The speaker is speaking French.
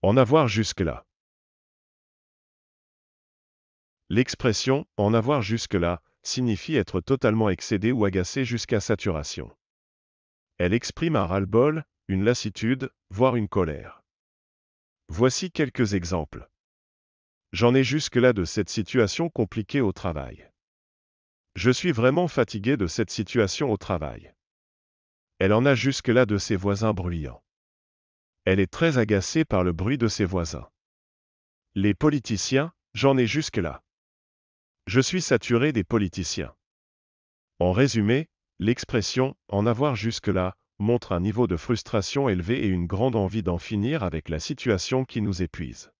En avoir jusque-là. L'expression en avoir jusque-là signifie être totalement excédé ou agacé jusqu'à saturation. Elle exprime un ras-le-bol, une lassitude, voire une colère. Voici quelques exemples. J'en ai jusque-là de cette situation compliquée au travail. Je suis vraiment fatigué de cette situation au travail. Elle en a jusque-là de ses voisins bruyants. Elle est très agacée par le bruit de ses voisins. Les politiciens, j'en ai jusque-là. Je suis saturé des politiciens. En résumé, l'expression en avoir jusque-là montre un niveau de frustration élevé et une grande envie d'en finir avec la situation qui nous épuise.